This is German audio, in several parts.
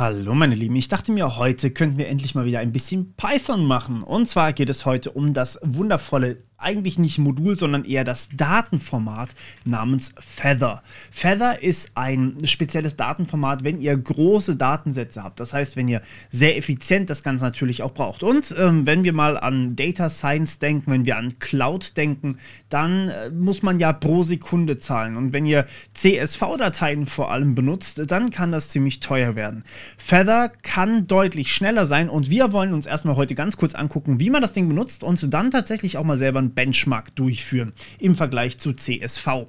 Hallo meine Lieben, ich dachte mir, heute könnten wir endlich mal wieder ein bisschen Python machen. Und zwar geht es heute um das wundervolle eigentlich nicht Modul, sondern eher das Datenformat namens Feather. Feather ist ein spezielles Datenformat, wenn ihr große Datensätze habt. Das heißt, wenn ihr sehr effizient das Ganze natürlich auch braucht. Und ähm, wenn wir mal an Data Science denken, wenn wir an Cloud denken, dann äh, muss man ja pro Sekunde zahlen. Und wenn ihr CSV-Dateien vor allem benutzt, dann kann das ziemlich teuer werden. Feather kann deutlich schneller sein und wir wollen uns erstmal heute ganz kurz angucken, wie man das Ding benutzt und dann tatsächlich auch mal selber ein Benchmark durchführen im Vergleich zu CSV.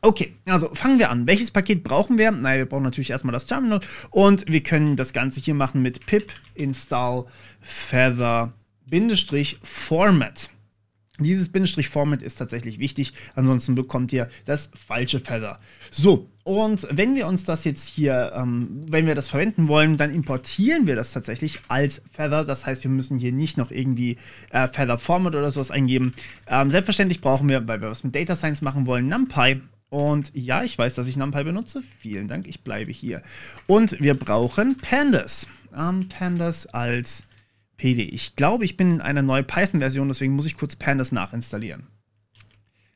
Okay, also fangen wir an. Welches Paket brauchen wir? Naja, wir brauchen natürlich erstmal das Terminal und wir können das Ganze hier machen mit pip install feather-format. Dieses Bindestrich-Format ist tatsächlich wichtig, ansonsten bekommt ihr das falsche Feather. So, und wenn wir uns das jetzt hier, ähm, wenn wir das verwenden wollen, dann importieren wir das tatsächlich als Feather. Das heißt, wir müssen hier nicht noch irgendwie äh, Feather Format oder sowas eingeben. Ähm, selbstverständlich brauchen wir, weil wir was mit Data Science machen wollen, NumPy. Und ja, ich weiß, dass ich NumPy benutze. Vielen Dank, ich bleibe hier. Und wir brauchen Pandas. Ähm, Pandas als PD. Ich glaube, ich bin in einer neuen Python-Version, deswegen muss ich kurz Pandas nachinstallieren.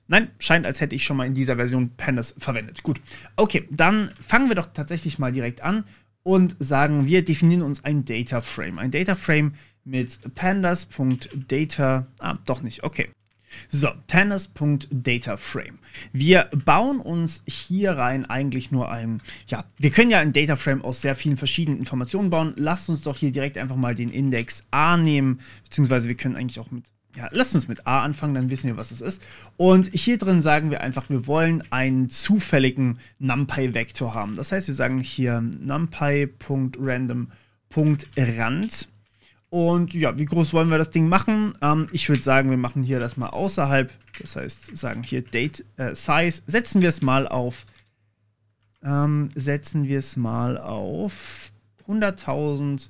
Nein, scheint, als hätte ich schon mal in dieser Version Pandas verwendet. Gut, okay, dann fangen wir doch tatsächlich mal direkt an und sagen, wir definieren uns ein Data Frame. Ein Data Frame mit pandas.data. Ah, doch nicht. Okay. So, Tennis.dataframe. Wir bauen uns hier rein eigentlich nur ein, ja, wir können ja ein Dataframe aus sehr vielen verschiedenen Informationen bauen. Lasst uns doch hier direkt einfach mal den Index A nehmen, beziehungsweise wir können eigentlich auch mit, ja, lasst uns mit A anfangen, dann wissen wir, was es ist. Und hier drin sagen wir einfach, wir wollen einen zufälligen NumPy-Vektor haben. Das heißt, wir sagen hier numpy.random.rand und ja, wie groß wollen wir das Ding machen? Ähm, ich würde sagen, wir machen hier das mal außerhalb. Das heißt, sagen hier Date äh, Size. Setzen wir es mal auf. Ähm, setzen wir es mal auf 100.000,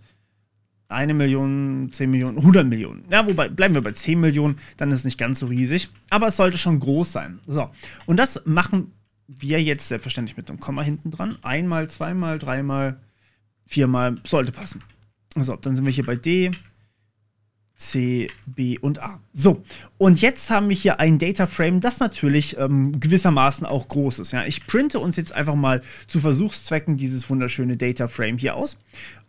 1 Million, 10 Millionen, 100 Millionen. Ja, wobei bleiben wir bei 10 Millionen, dann ist es nicht ganz so riesig. Aber es sollte schon groß sein. So, und das machen wir jetzt selbstverständlich mit einem Komma hinten dran. Einmal, zweimal, dreimal, viermal sollte passen. So, dann sind wir hier bei D, C, B und A. So, und jetzt haben wir hier ein Data Frame, das natürlich ähm, gewissermaßen auch groß ist. Ja? Ich printe uns jetzt einfach mal zu Versuchszwecken dieses wunderschöne Data Frame hier aus.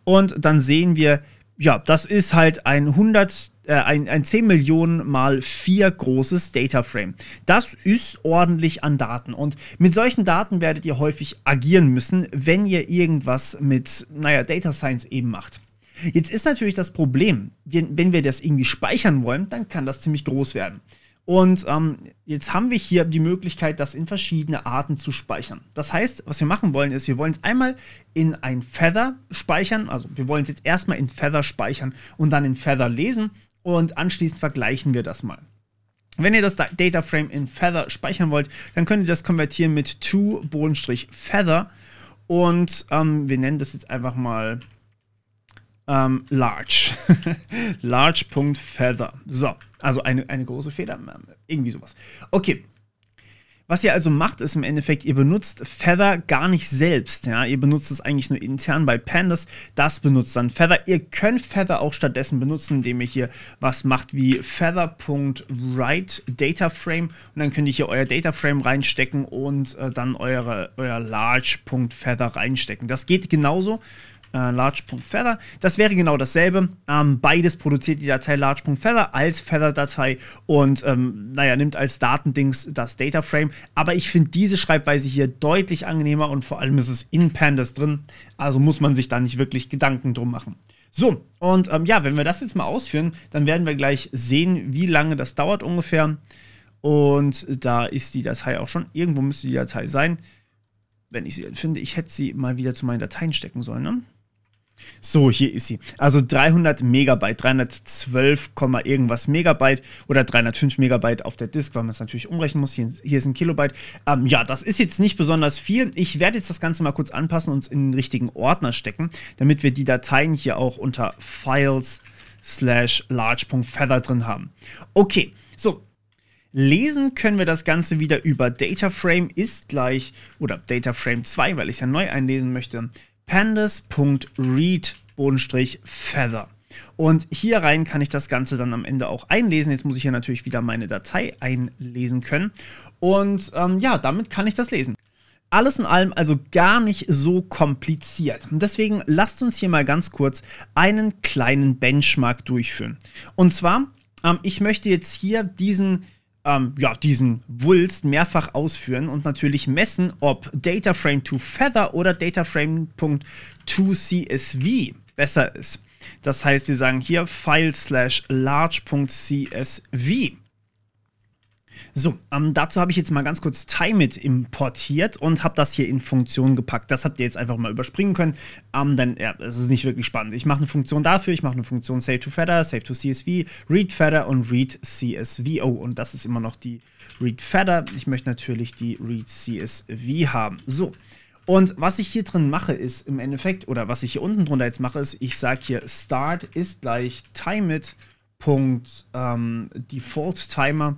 Und dann sehen wir, ja, das ist halt ein 100, äh, ein, ein 10 Millionen mal 4 großes Data Frame. Das ist ordentlich an Daten. Und mit solchen Daten werdet ihr häufig agieren müssen, wenn ihr irgendwas mit, naja, Data Science eben macht. Jetzt ist natürlich das Problem, wenn wir das irgendwie speichern wollen, dann kann das ziemlich groß werden. Und ähm, jetzt haben wir hier die Möglichkeit, das in verschiedene Arten zu speichern. Das heißt, was wir machen wollen, ist, wir wollen es einmal in ein Feather speichern. Also wir wollen es jetzt erstmal in Feather speichern und dann in Feather lesen und anschließend vergleichen wir das mal. Wenn ihr das Data Frame in Feather speichern wollt, dann könnt ihr das konvertieren mit to-feather und ähm, wir nennen das jetzt einfach mal ähm, large. large.feather. So, also eine, eine große Feder, ähm, irgendwie sowas. Okay. Was ihr also macht, ist im Endeffekt, ihr benutzt Feather gar nicht selbst. Ja? Ihr benutzt es eigentlich nur intern bei Pandas. Das benutzt dann Feather. Ihr könnt Feather auch stattdessen benutzen, indem ihr hier was macht wie feather.write Data Und dann könnt ihr hier euer DataFrame reinstecken und äh, dann eure, euer large.feather reinstecken. Das geht genauso äh, Large.Feather. Das wäre genau dasselbe. Ähm, beides produziert die Datei Large.Feather als Feather-Datei und ähm, naja, nimmt als Datendings das Dataframe. Aber ich finde diese Schreibweise hier deutlich angenehmer und vor allem ist es in Pandas drin. Also muss man sich da nicht wirklich Gedanken drum machen. So, und ähm, ja, wenn wir das jetzt mal ausführen, dann werden wir gleich sehen, wie lange das dauert ungefähr. Und da ist die Datei auch schon. Irgendwo müsste die Datei sein. Wenn ich sie finde, ich hätte sie mal wieder zu meinen Dateien stecken sollen. Ne? So, hier ist sie. Also 300 Megabyte, 312, irgendwas Megabyte oder 305 Megabyte auf der Disk, weil man es natürlich umrechnen muss. Hier, hier ist ein Kilobyte. Ähm, ja, das ist jetzt nicht besonders viel. Ich werde jetzt das Ganze mal kurz anpassen und es in den richtigen Ordner stecken, damit wir die Dateien hier auch unter Files slash large.feather drin haben. Okay, so, Lesen können wir das Ganze wieder über DataFrame ist gleich oder DataFrame 2, weil ich es ja neu einlesen möchte pandas.read-feather. Und hier rein kann ich das Ganze dann am Ende auch einlesen. Jetzt muss ich ja natürlich wieder meine Datei einlesen können. Und ähm, ja, damit kann ich das lesen. Alles in allem also gar nicht so kompliziert. Deswegen lasst uns hier mal ganz kurz einen kleinen Benchmark durchführen. Und zwar, ähm, ich möchte jetzt hier diesen ähm, ja, diesen Wulst mehrfach ausführen und natürlich messen, ob DataFrame to Feather oder DataFrame.toCSV besser ist. Das heißt, wir sagen hier file slash large.csv. So, ähm, dazu habe ich jetzt mal ganz kurz Timeit importiert und habe das hier in Funktion gepackt. Das habt ihr jetzt einfach mal überspringen können. Ähm, dann, ja, das ist nicht wirklich spannend. Ich mache eine Funktion dafür, ich mache eine Funktion Save to Feather, Save to CSV, Read Feather und Read CSV. Oh, und das ist immer noch die Read Feather. Ich möchte natürlich die Read CSV haben. So. Und was ich hier drin mache, ist im Endeffekt, oder was ich hier unten drunter jetzt mache, ist, ich sage hier Start ist gleich Timeit. Punkt, ähm, Default Timer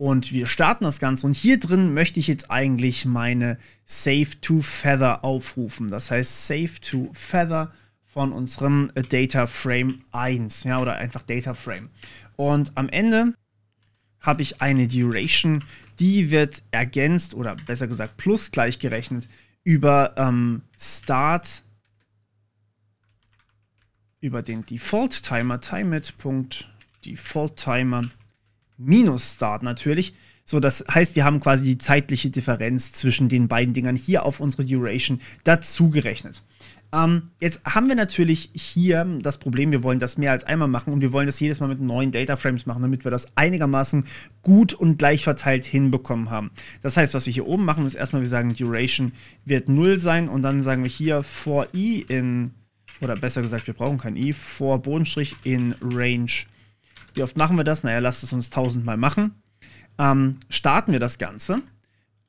und wir starten das Ganze. Und hier drin möchte ich jetzt eigentlich meine Save to Feather aufrufen. Das heißt Save to Feather von unserem äh, Data Frame 1. Ja, oder einfach Data Frame. Und am Ende habe ich eine Duration, die wird ergänzt oder besser gesagt plus gleich gerechnet über ähm, Start über den Default Timer, timeit.default Timer minus Start natürlich. So, das heißt, wir haben quasi die zeitliche Differenz zwischen den beiden Dingern hier auf unsere Duration dazugerechnet. Ähm, jetzt haben wir natürlich hier das Problem, wir wollen das mehr als einmal machen und wir wollen das jedes Mal mit neuen Data Frames machen, damit wir das einigermaßen gut und gleich verteilt hinbekommen haben. Das heißt, was wir hier oben machen, ist erstmal, wir sagen, Duration wird 0 sein und dann sagen wir hier for i in, oder besser gesagt, wir brauchen kein i, for Bodenstrich in Range 0. Wie oft machen wir das? Naja, lasst es uns tausendmal machen. Ähm, starten wir das Ganze.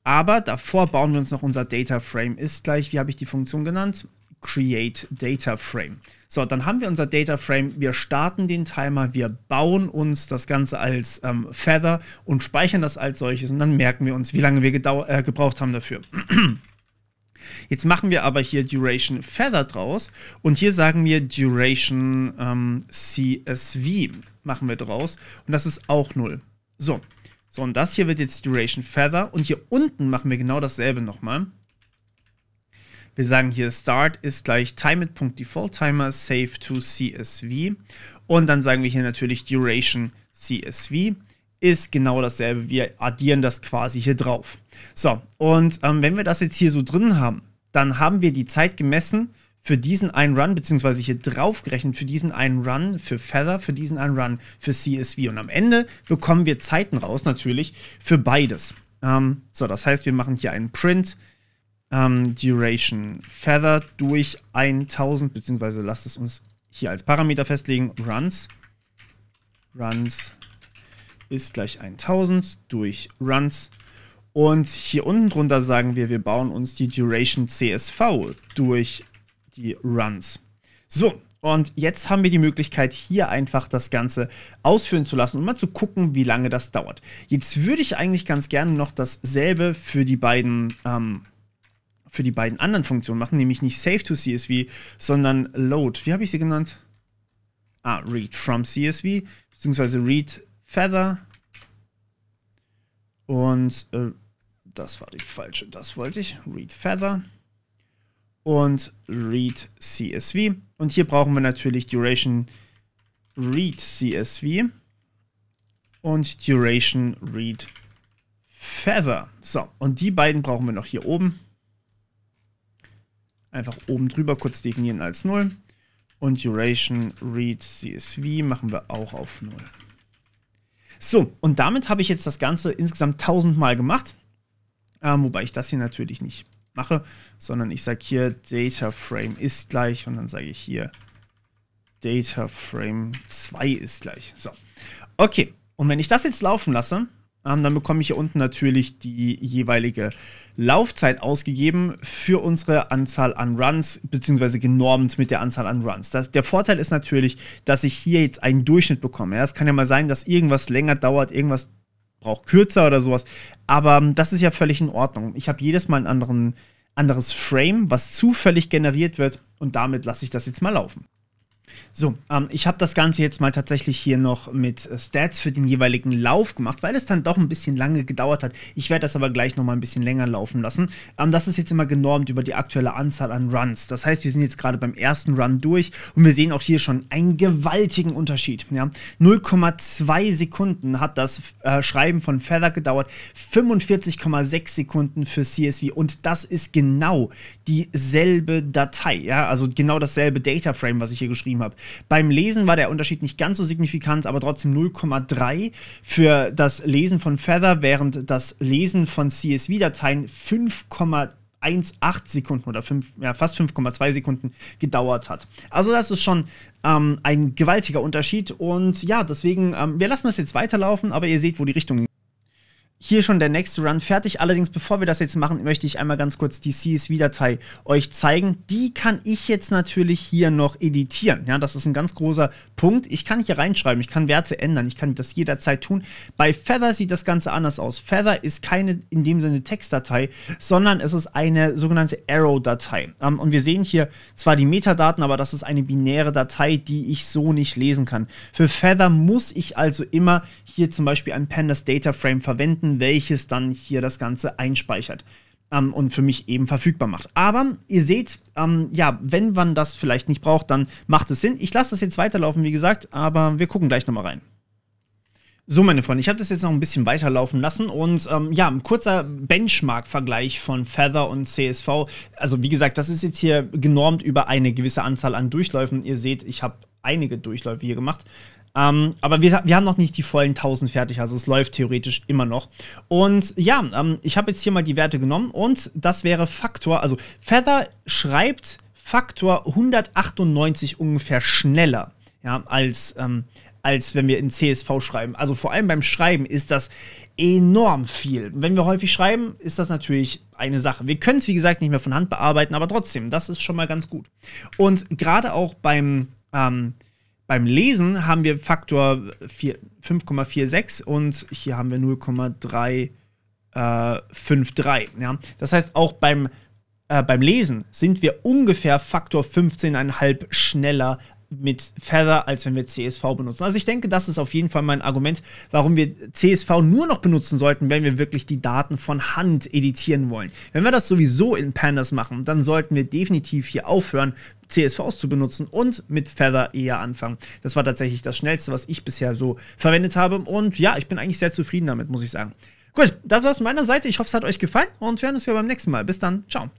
Aber davor bauen wir uns noch unser Data Frame. Ist gleich, wie habe ich die Funktion genannt? Create Data Frame. So, dann haben wir unser Data Frame. Wir starten den Timer, wir bauen uns das Ganze als ähm, Feather und speichern das als solches und dann merken wir uns, wie lange wir äh, gebraucht haben dafür. Jetzt machen wir aber hier Duration Feather draus und hier sagen wir Duration ähm, CSV machen wir draus und das ist auch 0. So. So, und das hier wird jetzt Duration Feather und hier unten machen wir genau dasselbe nochmal. Wir sagen hier Start ist gleich Timed.DefaultTimer save to CSV und dann sagen wir hier natürlich Duration CSV ist genau dasselbe. Wir addieren das quasi hier drauf. So, und ähm, wenn wir das jetzt hier so drin haben, dann haben wir die Zeit gemessen für diesen einen Run, beziehungsweise hier draufgerechnet für diesen einen Run, für Feather, für diesen einen Run, für CSV. Und am Ende bekommen wir Zeiten raus, natürlich, für beides. Ähm, so, das heißt, wir machen hier einen Print. Ähm, Duration Feather durch 1000, beziehungsweise lasst es uns hier als Parameter festlegen, Runs, Runs ist gleich 1000 durch Runs. Und hier unten drunter sagen wir, wir bauen uns die Duration CSV durch die Runs. So, und jetzt haben wir die Möglichkeit, hier einfach das Ganze ausführen zu lassen und mal zu gucken, wie lange das dauert. Jetzt würde ich eigentlich ganz gerne noch dasselbe für die beiden, ähm, für die beiden anderen Funktionen machen, nämlich nicht Save to CSV, sondern Load. Wie habe ich sie genannt? Ah, Read from CSV, beziehungsweise Read Feather und äh, das war die falsche, das wollte ich. Read Feather und Read CSV. Und hier brauchen wir natürlich Duration Read CSV und Duration Read Feather. So, und die beiden brauchen wir noch hier oben. Einfach oben drüber kurz definieren als 0. Und Duration Read CSV machen wir auch auf 0. So, und damit habe ich jetzt das Ganze insgesamt 1000 Mal gemacht. Ähm, wobei ich das hier natürlich nicht mache, sondern ich sage hier Data Frame ist gleich und dann sage ich hier Data Frame 2 ist gleich. So. Okay, und wenn ich das jetzt laufen lasse, ähm, dann bekomme ich hier unten natürlich die jeweilige Laufzeit ausgegeben für unsere Anzahl an Runs, beziehungsweise genormt mit der Anzahl an Runs. Das, der Vorteil ist natürlich, dass ich hier jetzt einen Durchschnitt bekomme. Ja, es kann ja mal sein, dass irgendwas länger dauert, irgendwas braucht kürzer oder sowas. Aber ähm, das ist ja völlig in Ordnung. Ich habe jedes Mal ein anderes Frame, was zufällig generiert wird und damit lasse ich das jetzt mal laufen. So, ähm, ich habe das Ganze jetzt mal tatsächlich hier noch mit äh, Stats für den jeweiligen Lauf gemacht, weil es dann doch ein bisschen lange gedauert hat. Ich werde das aber gleich noch mal ein bisschen länger laufen lassen. Ähm, das ist jetzt immer genormt über die aktuelle Anzahl an Runs. Das heißt, wir sind jetzt gerade beim ersten Run durch und wir sehen auch hier schon einen gewaltigen Unterschied. Ja? 0,2 Sekunden hat das äh, Schreiben von Feather gedauert, 45,6 Sekunden für CSV und das ist genau dieselbe Datei, ja? also genau dasselbe Data Frame, was ich hier geschrieben habe geschrieben habe. Beim Lesen war der Unterschied nicht ganz so signifikant, aber trotzdem 0,3 für das Lesen von Feather, während das Lesen von CSV-Dateien 5,18 Sekunden oder 5, ja, fast 5,2 Sekunden gedauert hat. Also das ist schon ähm, ein gewaltiger Unterschied und ja, deswegen, ähm, wir lassen das jetzt weiterlaufen, aber ihr seht, wo die Richtung geht hier schon der nächste Run fertig. Allerdings, bevor wir das jetzt machen, möchte ich einmal ganz kurz die CSV-Datei euch zeigen. Die kann ich jetzt natürlich hier noch editieren. Ja, das ist ein ganz großer Punkt. Ich kann hier reinschreiben, ich kann Werte ändern, ich kann das jederzeit tun. Bei Feather sieht das Ganze anders aus. Feather ist keine in dem Sinne Textdatei, sondern es ist eine sogenannte Arrow-Datei. Ähm, und wir sehen hier zwar die Metadaten, aber das ist eine binäre Datei, die ich so nicht lesen kann. Für Feather muss ich also immer hier zum Beispiel ein Pandas Data Frame verwenden welches dann hier das Ganze einspeichert ähm, und für mich eben verfügbar macht. Aber ihr seht, ähm, ja, wenn man das vielleicht nicht braucht, dann macht es Sinn. Ich lasse das jetzt weiterlaufen, wie gesagt, aber wir gucken gleich nochmal rein. So, meine Freunde, ich habe das jetzt noch ein bisschen weiterlaufen lassen und ähm, ja, ein kurzer Benchmark-Vergleich von Feather und CSV. Also wie gesagt, das ist jetzt hier genormt über eine gewisse Anzahl an Durchläufen. Ihr seht, ich habe einige Durchläufe hier gemacht. Ähm, aber wir, wir haben noch nicht die vollen 1000 fertig, also es läuft theoretisch immer noch. Und ja, ähm, ich habe jetzt hier mal die Werte genommen und das wäre Faktor, also Feather schreibt Faktor 198 ungefähr schneller ja, als, ähm, als wenn wir in CSV schreiben. Also vor allem beim Schreiben ist das enorm viel. Wenn wir häufig schreiben, ist das natürlich eine Sache. Wir können es, wie gesagt, nicht mehr von Hand bearbeiten, aber trotzdem, das ist schon mal ganz gut. Und gerade auch beim, ähm, beim Lesen haben wir Faktor 5,46 und hier haben wir 0,353. Äh, ja? Das heißt, auch beim, äh, beim Lesen sind wir ungefähr Faktor 15,5 schneller mit Feather, als wenn wir CSV benutzen. Also ich denke, das ist auf jeden Fall mein Argument, warum wir CSV nur noch benutzen sollten, wenn wir wirklich die Daten von Hand editieren wollen. Wenn wir das sowieso in Pandas machen, dann sollten wir definitiv hier aufhören, CSVs zu benutzen und mit Feather eher anfangen. Das war tatsächlich das Schnellste, was ich bisher so verwendet habe. Und ja, ich bin eigentlich sehr zufrieden damit, muss ich sagen. Gut, das war's von meiner Seite. Ich hoffe, es hat euch gefallen und wir hören uns wieder beim nächsten Mal. Bis dann. Ciao.